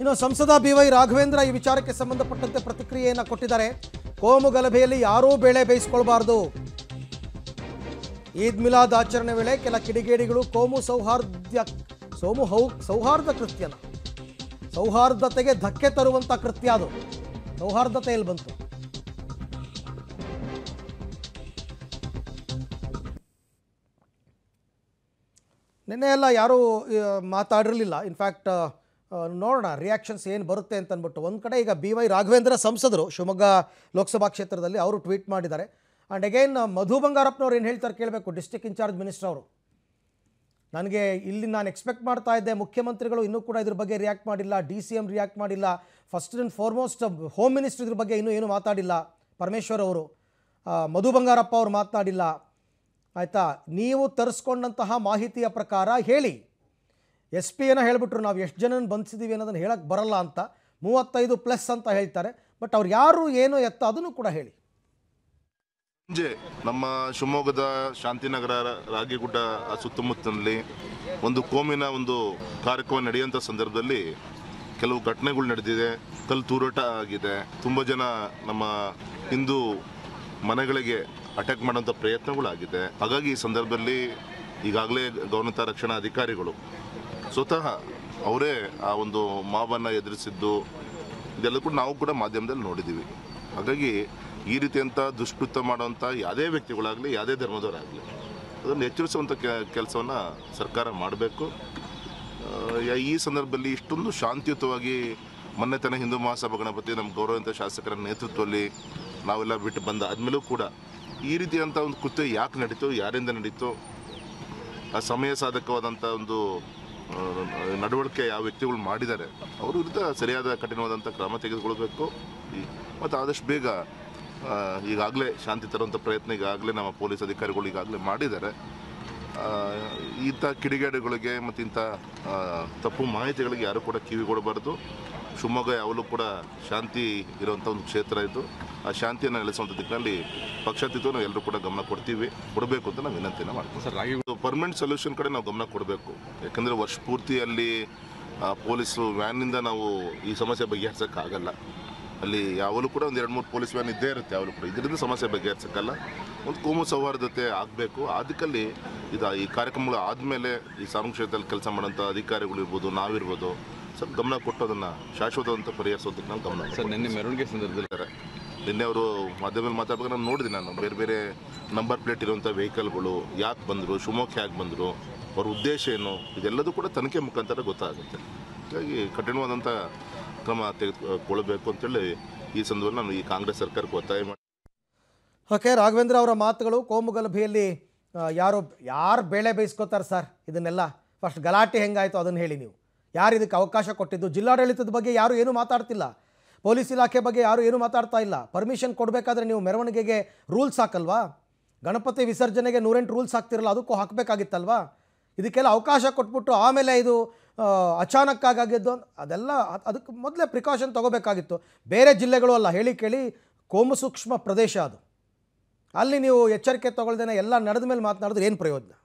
ಇನ್ನು ಸಂಸದ B Y Raghavendra ಈ ವಿಚಾರಕ್ಕೆ ಸಂಬಂಧಪಟ್ಟಂತೆ ಪ್ರತಿಕ್ರಿಯೆಯನ್ನು ಕೊಟ್ಟಿದ್ದಾರೆ ಕೋಮು ಗಲಭೆಯಲ್ಲಿ ಯಾರೂ ಬೆಳೆ ಬೇಯಿಸ್ಕೊಳ್ಬಾರ್ದು ಈದ್ ಮಿಲಾದ್ ಆಚರಣೆ ವೇಳೆ ಕೆಲ ಕಿಡಿಗೇಡಿಗಳು ಕೋಮು ಸೌಹಾರ್ದ ಸೋಮು ಹೌ ಸೌಹಾರ್ದ ಕೃತ್ಯನ ಸೌಹಾರ್ದತೆಗೆ ಧಕ್ಕೆ ತರುವಂಥ ಕೃತ್ಯ ಅದು ಸೌಹಾರ್ದತೆಯಲ್ಲಿ ಬಂತು ನಿನ್ನೆ ಎಲ್ಲ ಯಾರೂ ಮಾತಾಡಿರಲಿಲ್ಲ ಇನ್ಫ್ಯಾಕ್ಟ್ ನೋಡೋಣ ರಿಯಾಕ್ಷನ್ಸ್ ಏನು ಬರುತ್ತೆ ಅಂತ ಒಂದು ಕಡೆ ಈಗ ಬಿ ವೈ ರಾಘವೇಂದ್ರ ಸಂಸದರು ಶಿವಮೊಗ್ಗ ಲೋಕಸಭಾ ಕ್ಷೇತ್ರದಲ್ಲಿ ಅವರು ಟ್ವೀಟ್ ಮಾಡಿದ್ದಾರೆ ಆ್ಯಂಡ್ ಅಗೈನ್ ಮಧು ಬಂಗಾರಪ್ಪನವ್ರು ಏನು ಹೇಳ್ತಾರೆ ಕೇಳಬೇಕು ಡಿಸ್ಟಿಕ್ ಇನ್ಚಾರ್ಜ್ ಮಿನಿಸ್ಟರ್ ಅವರು ನನಗೆ ಇಲ್ಲಿ ನಾನು ಎಕ್ಸ್ಪೆಕ್ಟ್ ಮಾಡ್ತಾ ಇದ್ದೆ ಮುಖ್ಯಮಂತ್ರಿಗಳು ಇನ್ನೂ ಕೂಡ ಇದ್ರ ಬಗ್ಗೆ ರಿಯಾಕ್ಟ್ ಮಾಡಿಲ್ಲ ಡಿ ಸಿ ಎಮ್ ರಿಯಾಕ್ಟ್ ಮಾಡಿಲ್ಲ first and foremost home minister ಇದ್ರ ಬಗ್ಗೆ ಇನ್ನೂ ಏನು ಮಾತಾಡಿಲ್ಲ ಪರಮೇಶ್ವರ್ ಅವರು ಮಧು ಬಂಗಾರಪ್ಪ ಅವರು ಮಾತನಾಡಿಲ್ಲ ಆಯಿತಾ ನೀವು ತರಿಸ್ಕೊಂಡಂತಹ ಮಾಹಿತಿಯ ಪ್ರಕಾರ ಹೇಳಿ ಎಸ್ ಪಿ ಏನೋ ಹೇಳ್ಬಿಟ್ರು ನಾವು ಎಷ್ಟು ಜನನ ಬಂಧಿಸಿದ್ದೀವಿ ಅನ್ನೋದನ್ನು ಹೇಳಕ್ಕೆ ಬರಲ್ಲ ಅಂತ ಮೂವತ್ತೈದು ಪ್ಲಸ್ ಅಂತ ಹೇಳ್ತಾರೆ ಬಟ್ ಅವ್ರು ಯಾರು ಏನು ಎತ್ತ ಅದನ್ನು ಕೂಡ ಹೇಳಿ ಸಂಜೆ ನಮ್ಮ ಶಿವಮೊಗ್ಗದ ಶಾಂತಿನಗರ ರಾಗಿಗುಡ್ಡ ಸುತ್ತಮುತ್ತಲಲ್ಲಿ ಒಂದು ಕೋಮಿನ ಒಂದು ಕಾರ್ಯಕ್ರಮ ನಡೆಯುವಂಥ ಸಂದರ್ಭದಲ್ಲಿ ಕೆಲವು ಘಟನೆಗಳು ನಡೆದಿದೆ ಕಲ್ಲು ತೂರಾಟ ಆಗಿದೆ ತುಂಬ ಜನ ನಮ್ಮ ಹಿಂದೂ ಮನೆಗಳಿಗೆ ಅಟ್ಯಾಕ್ ಮಾಡುವಂಥ ಪ್ರಯತ್ನಗಳಾಗಿದೆ ಹಾಗಾಗಿ ಈ ಸಂದರ್ಭದಲ್ಲಿ ಈಗಾಗಲೇ ಗೌನತ ರಕ್ಷಣಾ ಅಧಿಕಾರಿಗಳು ಸ್ವತಃ ಅವರೇ ಆ ಒಂದು ಮಾವನ್ನು ಎದುರಿಸಿದ್ದು ಇದೆಲ್ಲ ಕೂಡ ನಾವು ಕೂಡ ಮಾಧ್ಯಮದಲ್ಲಿ ನೋಡಿದ್ದೀವಿ ಹಾಗಾಗಿ ಈ ರೀತಿಯಂಥ ದುಷ್ಕೃತ್ಯ ಮಾಡುವಂಥ ಯಾವುದೇ ವ್ಯಕ್ತಿಗಳಾಗಲಿ ಯಾವುದೇ ಧರ್ಮದವರಾಗಲಿ ಅದನ್ನು ಎಚ್ಚರಿಸುವಂಥ ಕೆಲಸವನ್ನು ಸರ್ಕಾರ ಮಾಡಬೇಕು ಈ ಸಂದರ್ಭದಲ್ಲಿ ಇಷ್ಟೊಂದು ಶಾಂತಿಯುತವಾಗಿ ಮೊನ್ನೆ ತನ ಹಿಂದೂ ಮಹಾಸಭಾ ಗಣಪತಿ ನಮ್ಮ ಗೌರವಂತ ಶಾಸಕರ ನೇತೃತ್ವದಲ್ಲಿ ನಾವೆಲ್ಲ ಬಿಟ್ಟು ಬಂದ ಆದಮೇಲೂ ಕೂಡ ಈ ರೀತಿಯಂಥ ಒಂದು ಕೃತ್ಯ ಯಾಕೆ ನಡೀತು ಯಾರಿಂದ ನಡೀತು ಆ ಸಮಯ ಸಾಧಕವಾದಂಥ ಒಂದು ನಡವಳಿಕೆ ಯಾವ ವ್ಯಕ್ತಿಗಳು ಮಾಡಿದ್ದಾರೆ ಅವ್ರ ವಿರುದ್ಧ ಸರಿಯಾದ ಕಠಿಣವಾದಂಥ ಕ್ರಮ ತೆಗೆದುಕೊಳ್ಬೇಕು ಮತ್ತು ಆದಷ್ಟು ಬೇಗ ಈಗಾಗಲೇ ಶಾಂತಿ ತರುವಂಥ ಪ್ರಯತ್ನ ಈಗಾಗಲೇ ನಮ್ಮ ಪೊಲೀಸ್ ಅಧಿಕಾರಿಗಳು ಈಗಾಗಲೇ ಮಾಡಿದ್ದಾರೆ ಇಂಥ ಕಿಡಿಗೇಡುಗಳಿಗೆ ಮತ್ತು ಇಂಥ ತಪ್ಪು ಮಾಹಿತಿಗಳಿಗೆ ಯಾರೂ ಕೂಡ ಕಿವಿಗೊಡಬಾರ್ದು ಶಿವಮೊಗ್ಗ ಯಾವಾಗಲೂ ಕೂಡ ಶಾಂತಿ ಇರುವಂಥ ಒಂದು ಕ್ಷೇತ್ರ ಇದು ಆ ಶಾಂತಿಯನ್ನು ನೆಲೆಸುವಂಥ ದಿಕ್ಕಿನಲ್ಲಿ ಪಕ್ಷಾತೀತ ನಾವು ಎಲ್ಲರೂ ಕೂಡ ಗಮನ ಕೊಡ್ತೀವಿ ಕೊಡಬೇಕು ಅಂತ ನಾವು ವಿನಂತಿಯನ್ನು ಮಾಡ್ತೀವಿ ಸರ್ ರಾಗಿಗಳು ಪರ್ಮನೆಂಟ್ ಸೊಲ್ಯೂಷನ್ ಕಡೆ ನಾವು ಗಮನ ಕೊಡಬೇಕು ಯಾಕಂದರೆ ವರ್ಷ ಪೂರ್ತಿಯಲ್ಲಿ ಪೊಲೀಸು ವ್ಯಾನಿಂದ ನಾವು ಈ ಸಮಸ್ಯೆ ಬಗೆಹರಿಸೋಕ್ಕಾಗಲ್ಲ ಅಲ್ಲಿ ಯಾವಾಗಲೂ ಕೂಡ ಒಂದು ಎರಡು ಮೂರು ಪೊಲೀಸ್ ವ್ಯಾನ್ ಇದ್ದೇ ಇರುತ್ತೆ ಯಾವಾಗಲೂ ಕೂಡ ಇದರಿಂದ ಸಮಸ್ಯೆ ಬಗೆಹರಿಸೋಕ್ಕಲ್ಲ ಒಂದು ಕೋಮು ಸೌಹಾರ್ದತೆ ಆಗಬೇಕು ಅದಕ್ಕಲ್ಲಿ ಇದು ಈ ಕಾರ್ಯಕ್ರಮಗಳು ಆದಮೇಲೆ ಈ ಸಾರ್ವಜನಿಕ ಕ್ಷೇತ್ರದಲ್ಲಿ ಕೆಲಸ ಮಾಡೋಂಥ ಅಧಿಕಾರಿಗಳಿರ್ಬೋದು ನಾವಿರ್ಬೋದು ಸರ್ ಗಮನ ಕೊಟ್ಟು ಅದನ್ನು ಶಾಶ್ವತವಂತ ಪರಿಹರಿಸೋದಕ್ಕೆ ನಾನು ಗಮನ ಸರ್ ನಿನ್ನೆ ಮೆರವಣಿಗೆ ಸಂದರ್ಭದಲ್ಲಿ ನಿನ್ನೆ ಅವರು ಮಾಧ್ಯಮದಲ್ಲಿ ಮಾತಾಡ್ಬೇಕು ನಾನು ನೋಡಿದೆ ನಾನು ಬೇರೆ ಬೇರೆ ನಂಬರ್ ಪ್ಲೇಟ್ ಇರುವಂಥ ವೆಹಿಕಲ್ಗಳು ಯಾಕೆ ಬಂದರು ಶಿವಮೊಗ್ಗ ಯಾಕೆ ಬಂದರು ಅವ್ರ ಉದ್ದೇಶ ಏನು ಇದೆಲ್ಲದೂ ಕೂಡ ತನಿಖೆ ಮುಖಾಂತರ ಗೊತ್ತಾಗುತ್ತೆ ಹಾಗಾಗಿ ಕಠಿಣವಾದಂಥ ಕ್ರಮ ತೆಗೆದುಕೊಳ್ಳಬೇಕು ಅಂತೇಳಿ ಈ ಸಂದರ್ಭದಲ್ಲಿ ನಾನು ಈ ಕಾಂಗ್ರೆಸ್ ಸರ್ಕಾರಕ್ಕೆ ಒತ್ತಾಯ ಮಾಡಿ ಓಕೆ ರಾಘವೇಂದ್ರ ಅವರ ಮಾತುಗಳು ಕೋಮು ಗಲಭೆಯಲ್ಲಿ ಯಾರು ಯಾರು ಬೇಳೆ ಬೇಯಿಸ್ಕೋತಾರೆ ಸರ್ ಇದನ್ನೆಲ್ಲ ಫಸ್ಟ್ ಗಲಾಟೆ ಹೆಂಗಾಯಿತು ಅದನ್ನು ಹೇಳಿ ನೀವು ಯಾರು ಇದಕ್ಕೆ ಅವಕಾಶ ಕೊಟ್ಟಿದ್ದು ಜಿಲ್ಲಾಡಳಿತದ ಬಗ್ಗೆ ಯಾರು ಏನು ಮಾತಾಡ್ತಿಲ್ಲ ಪೊಲೀಸ್ ಇಲಾಖೆ ಬಗ್ಗೆ ಯಾರು ಏನು ಮಾತಾಡ್ತಾ ಇಲ್ಲ ಪರ್ಮಿಷನ್ ಕೊಡಬೇಕಾದ್ರೆ ನೀವು ಮೆರವಣಿಗೆಗೆ ರೂಲ್ಸ್ ಹಾಕಲ್ವಾ ಗಣಪತಿ ವಿಸರ್ಜನೆಗೆ ನೂರೆಂಟು ರೂಲ್ಸ್ ಹಾಕ್ತಿರಲ್ಲ ಅದಕ್ಕೂ ಹಾಕಬೇಕಾಗಿತ್ತಲ್ವಾ ಇದಕ್ಕೆಲ್ಲ ಅವಕಾಶ ಕೊಟ್ಬಿಟ್ಟು ಆಮೇಲೆ ಇದು ಅಚಾನಕ್ಕಾಗಿದ್ದು ಅದೆಲ್ಲ ಅದಕ್ಕೆ ಮೊದಲೇ ಪ್ರಿಕಾಷನ್ ತೊಗೋಬೇಕಾಗಿತ್ತು ಬೇರೆ ಜಿಲ್ಲೆಗಳು ಅಲ್ಲ ಹೇಳಿ ಕೇಳಿ ಕೋಮು ಪ್ರದೇಶ ಅದು ಅಲ್ಲಿ ನೀವು ಎಚ್ಚರಿಕೆ ತೊಗೊಳ್ದೇನೆ ಎಲ್ಲ ನಡೆದ ಮೇಲೆ ಮಾತನಾಡಿದ್ರೆ ಏನು ಪ್ರಯೋಜನ